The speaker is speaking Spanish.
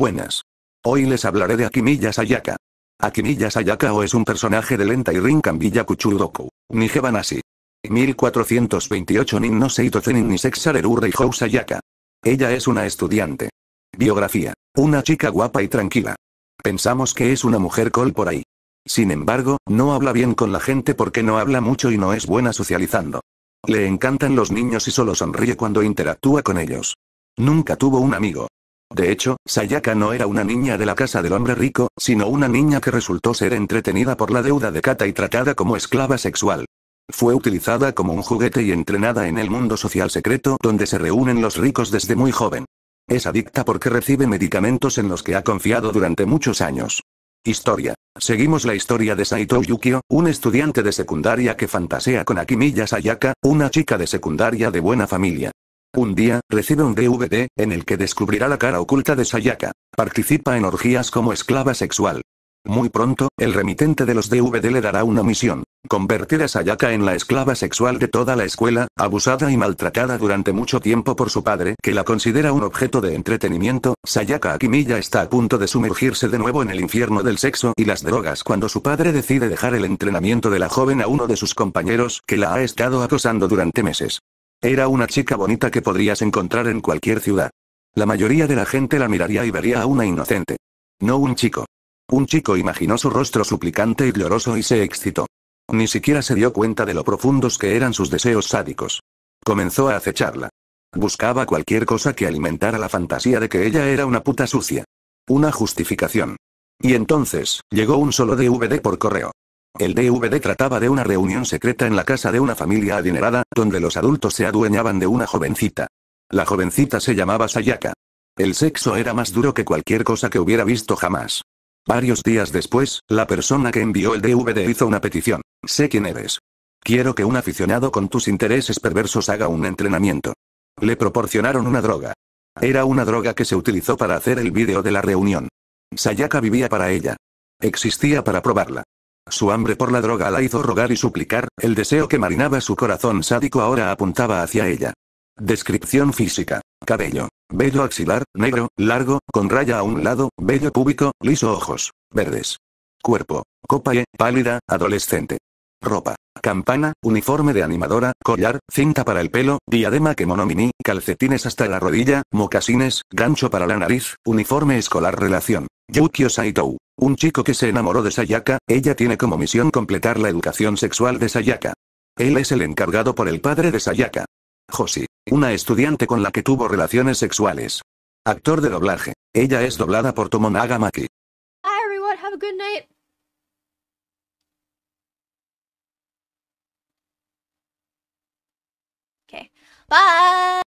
Buenas. Hoy les hablaré de Akimiya Sayaka. Akimiya o es un personaje de Lenta y Rin Kuchudoku, Nijebanasi. 1428 Nin no Seito Zenin ni Sexareru Sayaka. Ella es una estudiante. Biografía. Una chica guapa y tranquila. Pensamos que es una mujer col por ahí. Sin embargo, no habla bien con la gente porque no habla mucho y no es buena socializando. Le encantan los niños y solo sonríe cuando interactúa con ellos. Nunca tuvo un amigo, de hecho, Sayaka no era una niña de la casa del hombre rico, sino una niña que resultó ser entretenida por la deuda de Kata y tratada como esclava sexual. Fue utilizada como un juguete y entrenada en el mundo social secreto donde se reúnen los ricos desde muy joven. Es adicta porque recibe medicamentos en los que ha confiado durante muchos años. Historia. Seguimos la historia de Saito Yukio, un estudiante de secundaria que fantasea con Akimiya Sayaka, una chica de secundaria de buena familia. Un día, recibe un DVD, en el que descubrirá la cara oculta de Sayaka. Participa en orgías como esclava sexual. Muy pronto, el remitente de los DVD le dará una misión. Convertir a Sayaka en la esclava sexual de toda la escuela, abusada y maltratada durante mucho tiempo por su padre, que la considera un objeto de entretenimiento, Sayaka Akimiya está a punto de sumergirse de nuevo en el infierno del sexo y las drogas cuando su padre decide dejar el entrenamiento de la joven a uno de sus compañeros, que la ha estado acosando durante meses. Era una chica bonita que podrías encontrar en cualquier ciudad. La mayoría de la gente la miraría y vería a una inocente. No un chico. Un chico imaginó su rostro suplicante y lloroso y se excitó. Ni siquiera se dio cuenta de lo profundos que eran sus deseos sádicos. Comenzó a acecharla. Buscaba cualquier cosa que alimentara la fantasía de que ella era una puta sucia. Una justificación. Y entonces, llegó un solo DVD por correo. El DVD trataba de una reunión secreta en la casa de una familia adinerada, donde los adultos se adueñaban de una jovencita. La jovencita se llamaba Sayaka. El sexo era más duro que cualquier cosa que hubiera visto jamás. Varios días después, la persona que envió el DVD hizo una petición. Sé quién eres. Quiero que un aficionado con tus intereses perversos haga un entrenamiento. Le proporcionaron una droga. Era una droga que se utilizó para hacer el vídeo de la reunión. Sayaka vivía para ella. Existía para probarla. Su hambre por la droga la hizo rogar y suplicar, el deseo que marinaba su corazón sádico ahora apuntaba hacia ella. Descripción física. Cabello. Bello axilar, negro, largo, con raya a un lado, vello púbico, liso ojos. Verdes. Cuerpo. Copa E, pálida, adolescente. Ropa. Campana, uniforme de animadora, collar, cinta para el pelo, diadema que monomini, calcetines hasta la rodilla, mocasines, gancho para la nariz, uniforme escolar relación. Yukio Saitou. Un chico que se enamoró de Sayaka, ella tiene como misión completar la educación sexual de Sayaka. Él es el encargado por el padre de Sayaka. Josie, una estudiante con la que tuvo relaciones sexuales. Actor de doblaje. Ella es doblada por Tomonaga Maki. have a good night. Bye.